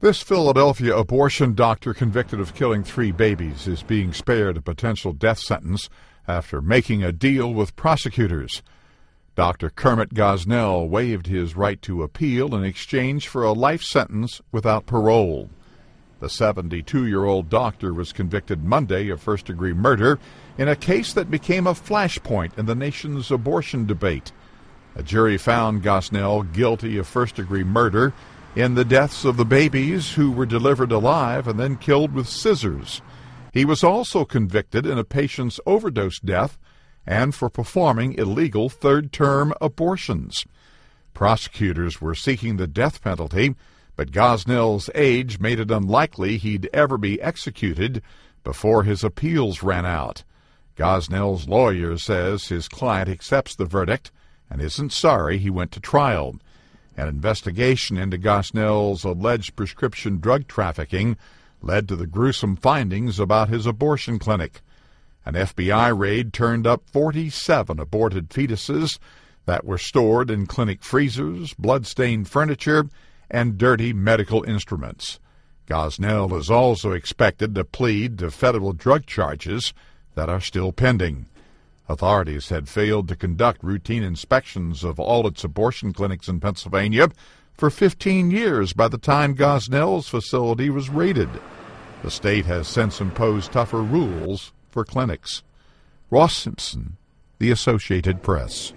This Philadelphia abortion doctor convicted of killing three babies is being spared a potential death sentence after making a deal with prosecutors. Dr. Kermit Gosnell waived his right to appeal in exchange for a life sentence without parole. The 72 year old doctor was convicted Monday of first degree murder in a case that became a flashpoint in the nation's abortion debate. A jury found Gosnell guilty of first degree murder in the deaths of the babies who were delivered alive and then killed with scissors. He was also convicted in a patient's overdose death and for performing illegal third term abortions. Prosecutors were seeking the death penalty, but Gosnell's age made it unlikely he'd ever be executed before his appeals ran out. Gosnell's lawyer says his client accepts the verdict and isn't sorry he went to trial. An investigation into Gosnell's alleged prescription drug trafficking led to the gruesome findings about his abortion clinic. An FBI raid turned up 47 aborted fetuses that were stored in clinic freezers, blood-stained furniture, and dirty medical instruments. Gosnell is also expected to plead to federal drug charges that are still pending. Authorities had failed to conduct routine inspections of all its abortion clinics in Pennsylvania for 15 years by the time Gosnell's facility was raided. The state has since imposed tougher rules for clinics. Ross Simpson, The Associated Press.